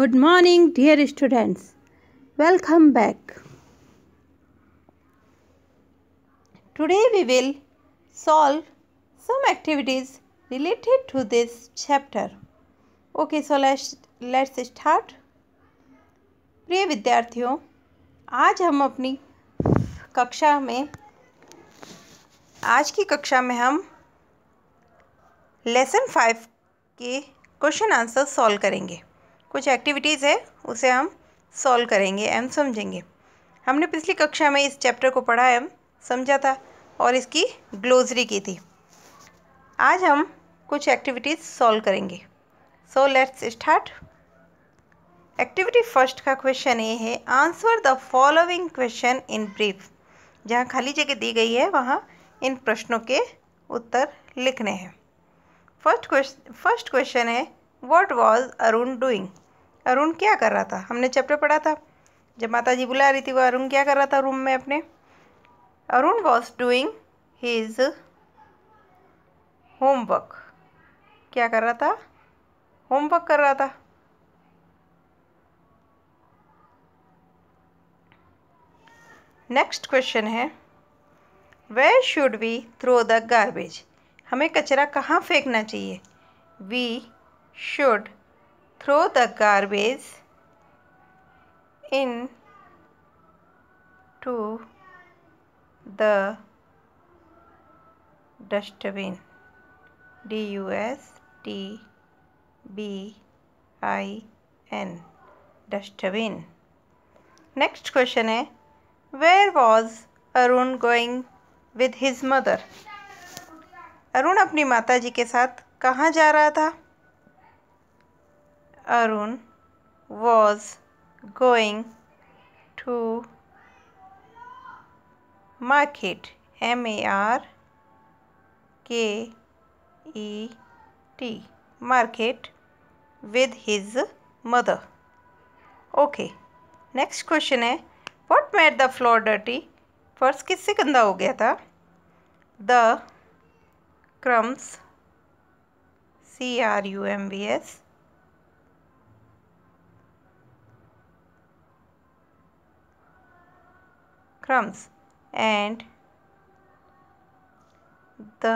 good morning dear students welcome back today we will solve some activities related to this chapter okay so let's let's start प्रिय विद्यार्थियों आज हम अपनी कक्षा में आज की कक्षा में हम लेसन फाइव के क्वेश्चन आंसर सॉल्व करेंगे कुछ एक्टिविटीज़ है उसे हम सॉल्व करेंगे एंड समझेंगे हमने पिछली कक्षा में इस चैप्टर को पढ़ा है समझा था और इसकी ग्लोजरी की थी आज हम कुछ एक्टिविटीज़ सॉल्व करेंगे so let's start activity first का क्वेश्चन ये है answer the following question in brief जहाँ खाली जगह दी गई है वहाँ इन प्रश्नों के उत्तर लिखने हैं फर्स्ट क्वेश्चन फर्स्ट क्वेश्चन है what was Arun doing Arun क्या कर रहा था हमने चैप्टर पढ़ा था जब माता जी बुला रही थी वो अरुण क्या कर रहा था रूम में अपने Arun was doing his homework क्या कर रहा था होमवर्क कर रहा था नेक्स्ट क्वेश्चन है where should we throw the garbage हमें कचरा कहाँ फेंकना चाहिए we should throw the garbage in to the dustbin d u s t b i n dustbin next question है where was Arun going with his mother Arun अपनी माता जी के साथ कहाँ जा रहा था Arun was going to market M A R K E T market with his mother okay next question है what made the floor dirty फर्श किससे गंदा हो गया था the crumbs C R U M B S crumbs and the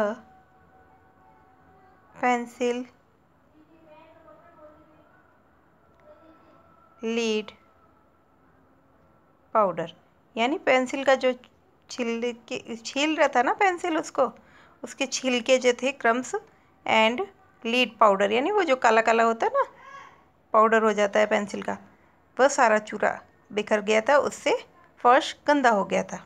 pencil lead powder यानी pencil का जो छिल के छील रहा था ना पेंसिल उसको उसके छिलके जो थे क्रम्स एंड लीड पाउडर यानी वो जो काला काला होता है ना पाउडर हो जाता है पेंसिल का वह सारा चूरा बिखर गया था उससे फर्श गंदा हो गया था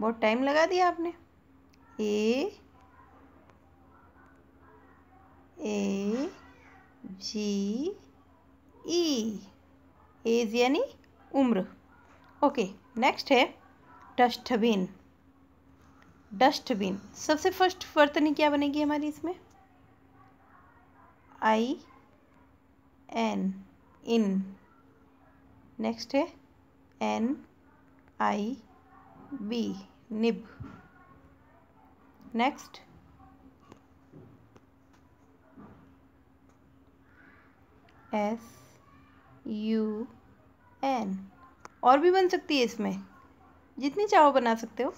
बहुत टाइम लगा दिया आपने ए ए जी ई एज यानी उम्र ओके नेक्स्ट है डस्टबिन डस्टबिन सबसे फर्स्ट वर्तनी क्या बनेगी हमारी इसमें आई एन इन नेक्स्ट है N I B nib next S U N और भी बन सकती है इसमें जितनी चाहो बना सकते हो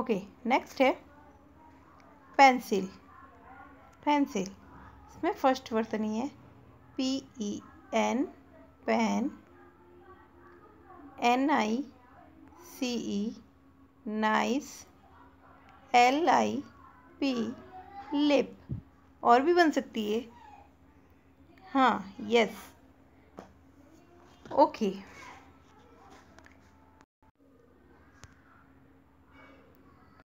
ओके नेक्स्ट है पेंसिल पेंसिल इसमें फर्स्ट वर्तनी है P E N pen N I C E nice L I P lip और भी बन सकती है हाँ यस ओके